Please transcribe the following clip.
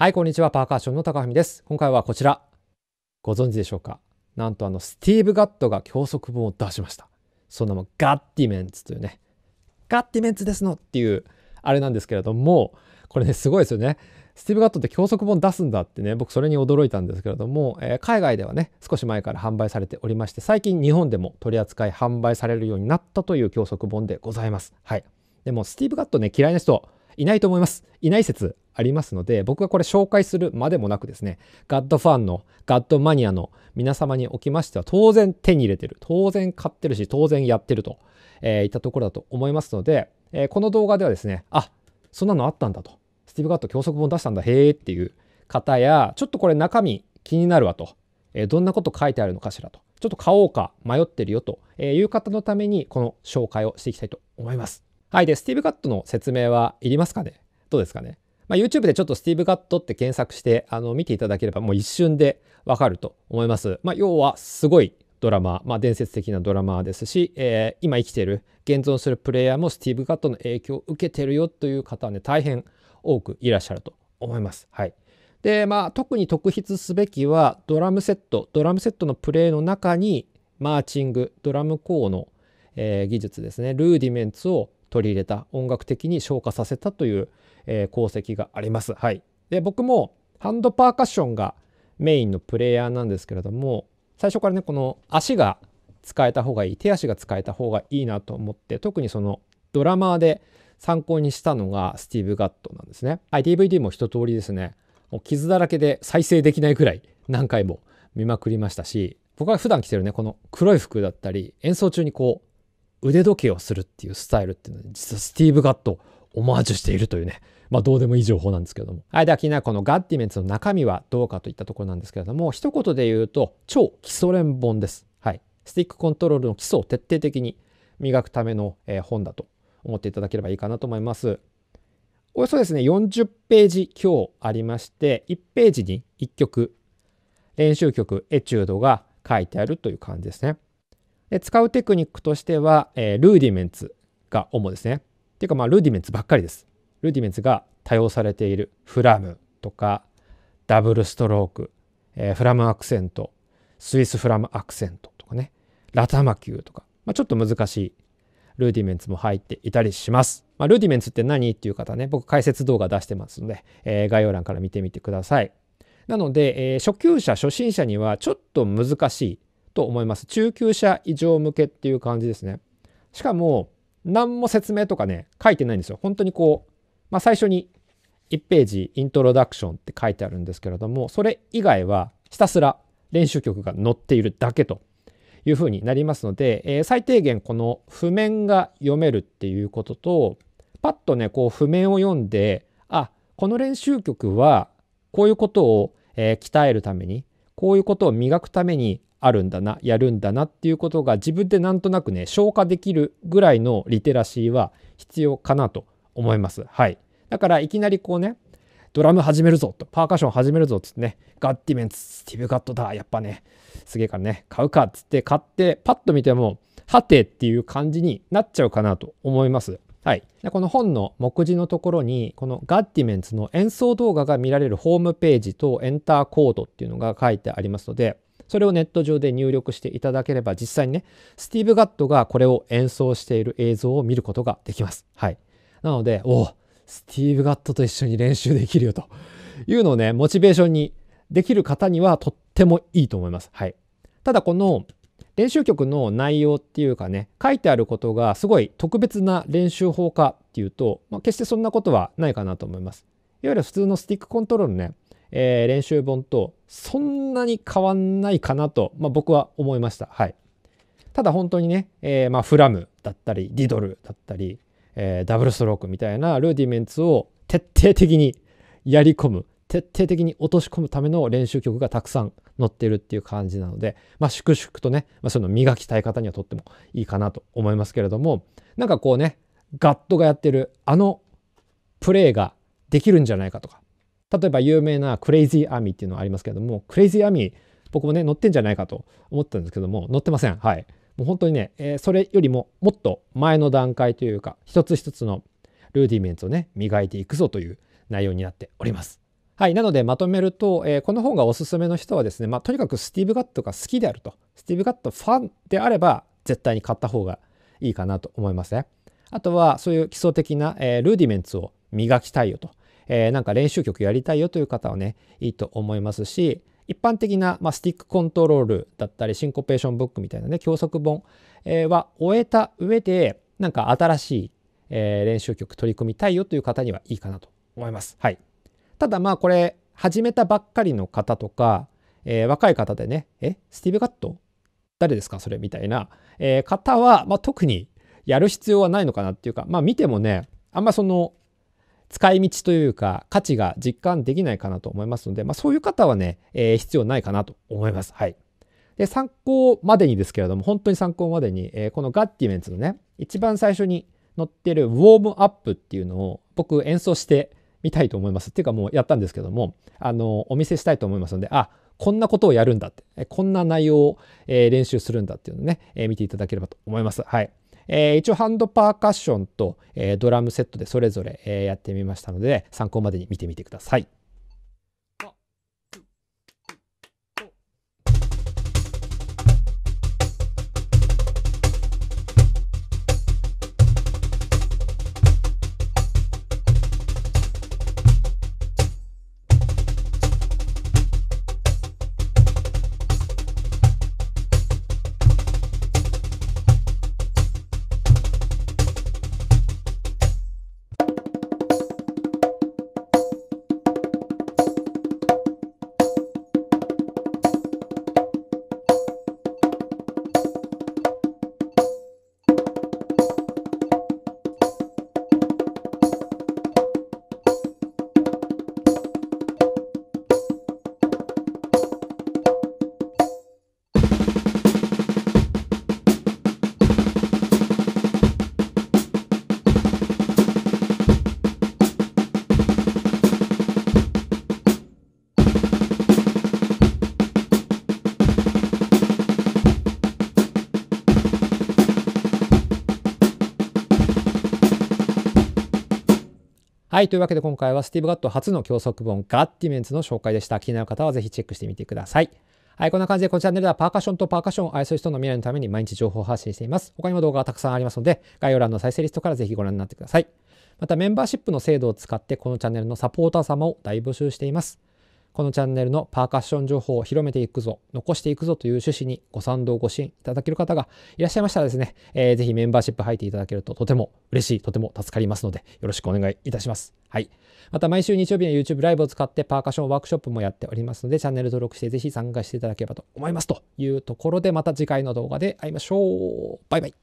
はい、こんにちは。パーカッションの高文です。今回はこちら。ご存知でしょうかなんとあの、スティーブ・ガットが教則本を出しました。その名もガッティメンツというね、ガッティメンツですのっていう、あれなんですけれども、これね、すごいですよね。スティーブ・ガットって教則本出すんだってね、僕それに驚いたんですけれども、えー、海外ではね、少し前から販売されておりまして、最近日本でも取り扱い販売されるようになったという教則本でございます。はい。でも、スティーブ・ガットね、嫌いな人いないと思います。いない説ありますので僕がこれ紹介するまでもなくですねガッドファンのガッドマニアの皆様におきましては当然手に入れてる当然買ってるし当然やってると、えー、いったところだと思いますので、えー、この動画ではですねあそんなのあったんだとスティーブ・ガット教則本出したんだへえっていう方やちょっとこれ中身気になるわと、えー、どんなこと書いてあるのかしらとちょっと買おうか迷ってるよという方のためにこの紹介をしていきたいと思いますはいでスティーブ・ガットの説明はいりますかねどうですかねまあ、YouTube でちょっとスティーブ・ガットって検索してあの見ていただければもう一瞬でわかると思います。まあ、要はすごいドラマ、まあ、伝説的なドラマーですし、えー、今生きている現存するプレイヤーもスティーブ・ガットの影響を受けてるよという方はね大変多くいらっしゃると思います。はい、でまあ特に特筆すべきはドラムセットドラムセットのプレイの中にマーチングドラムコーの、えー、技術ですねルーディメンツを取り入れた音楽的に昇華させたというえー、功績があります。はい、で僕もハンドパーカッションがメインのプレイヤーなんですけれども最初からねこの足が使えた方がいい手足が使えた方がいいなと思って特にそのドラマーで参考にしたのがスティーブ・ガットなんですね。はい、DVD も一通りですねもう傷だらけで再生できないくらい何回も見まくりましたし僕が普段着てるねこの黒い服だったり演奏中にこう腕時計をするっていうスタイルっていうのは実はスティーブ・ガットオマージュしているというね、まあどうでもいい情報なんですけども。はい、では気になるこのガッティメンツの中身はどうかといったところなんですけれども、一言で言うと超基礎連本です。はい。スティックコントロールの基礎を徹底的に磨くための、え本だと思っていただければいいかなと思います。およそですね、40ページ今日ありまして、1ページに1曲、練習曲、エチュードが書いてあるという感じですね。で使うテクニックとしては、えー、ルーディメンツが主ですね。っていうかまあルーディメンツばっかりです。ルーディメンツが多用されているフラムとかダブルストローク、えー、フラムアクセントスイスフラムアクセントとかねラタマキューとか、まあ、ちょっと難しいルーディメンツも入っていたりします。まあ、ルーディメンツって何っていう方ね僕解説動画出してますので、えー、概要欄から見てみてください。なので、えー、初級者初心者にはちょっと難しいと思います。中級者以上向けっていう感じですね。しかも何も説明とかね、書いてないんですよ。本当にこう、まあ、最初に1ページイントロダクションって書いてあるんですけれども、それ以外はひたすら練習曲が載っているだけというふうになりますので、えー、最低限この譜面が読めるっていうことと、パッとね、こう譜面を読んで、あ、この練習曲はこういうことを、えー、鍛えるために、こういうことを磨くためにあるんだなやるんだなっていうことが自分でなんとなくね消化できるぐらいのリテラシーは必要かなと思います。はい、だからいきなりこうねドラム始めるぞとパーカッション始めるぞっつってねガッティメンツスティーブ・ガットだやっぱねすげえからね買うかっつって買ってパッと見てもはてっていう感じになっちゃうかなと思います。はい、でこの本の目次のところにこのガッティメンツの演奏動画が見られるホームページとエンターコードっていうのが書いてありますのでそれをネット上で入力していただければ実際にねスティーブ・ガットがこれを演奏している映像を見ることができます。はい、なのでおスティーブ・ガットと一緒に練習できるよというのをねモチベーションにできる方にはとってもいいと思います。はい、ただこの練習曲の内容っていうかね書いてあることがすごい特別な練習法かっていうと、まあ、決してそんなことはないかなと思います。いわゆる普通のスティックコントロールねえー、練習本とそんなに変わんないかなと、まあ、僕は思いました。はい、ただ本当にね、えー、まあ、フラムだったりディドルだったり、えー、ダブルストロークみたいなルーディメンツを徹底的にやり込む徹底的に落とし込むための練習曲がたくさん載ってるっていう感じなので、まあ、粛々とね、まあ、その磨きたい方にはとってもいいかなと思いますけれどもなんかこうねガットがやってるあのプレーができるんじゃないかとか例えば有名なクレイジーアミーっていうのはありますけれども、クレイジーアミー、僕もね、乗ってんじゃないかと思ったんですけども、乗ってません。はい。もう本当にね、えー、それよりももっと前の段階というか、一つ一つのルーディメンツをね、磨いていくぞという内容になっております。はい。なので、まとめると、えー、この本がおすすめの人はですね、まあ、とにかくスティーブ・ガットが好きであると、スティーブ・ガットファンであれば、絶対に買った方がいいかなと思いますね。あとは、そういう基礎的な、えー、ルーディメンツを磨きたいよと。えー、なんか練習曲やりたいよという方はね、いいと思いますし、一般的な、まあ、スティックコントロールだったり、シンコペーションブックみたいなね、教則本、えー、は終えた上で、なんか新しい、えー、練習曲取り組みたいよという方にはいいかなと思います。はい。ただまあこれ、始めたばっかりの方とか、えー、若い方でね、え、スティーブ・ガット誰ですかそれみたいな、えー、方は、まあ、特にやる必要はないのかなっていうか、まあ見てもね、あんまその使い道というか価値が実感できないかなと思いますので、まあ、そういう方はね、えー、必要ないかなと思います。はい。で参考までにですけれども本当に参考までに、えー、このガッティメンツのね一番最初に載ってるウォームアップっていうのを僕演奏してみたいと思います。っていうかもうやったんですけどもあのお見せしたいと思いますのであこんなことをやるんだってこんな内容を、えー、練習するんだっていうのをね、えー、見ていただければと思います。はい。えー、一応ハンドパーカッションと、えー、ドラムセットでそれぞれ、えやってみましたので参考までに見てみてください。はい。というわけで今回はスティーブ・ガット初の教則本ガッティメンツの紹介でした。気になる方はぜひチェックしてみてください。はい。こんな感じでこのチャンネルではパーカッションとパーカッションを愛する人の未来のために毎日情報を発信しています。他にも動画がたくさんありますので、概要欄の再生リストからぜひご覧になってください。またメンバーシップの制度を使ってこのチャンネルのサポーター様を大募集しています。このチャンネルのパーカッション情報を広めていくぞ、残していくぞという趣旨にご賛同、ご支援いただける方がいらっしゃいましたらですね、えー、ぜひメンバーシップ入っていただけるととても嬉しい、とても助かりますので、よろしくお願いいたします。はい。また毎週日曜日の YouTube ライブを使ってパーカッションワークショップもやっておりますので、チャンネル登録してぜひ参加していただければと思いますというところで、また次回の動画で会いましょう。バイバイ。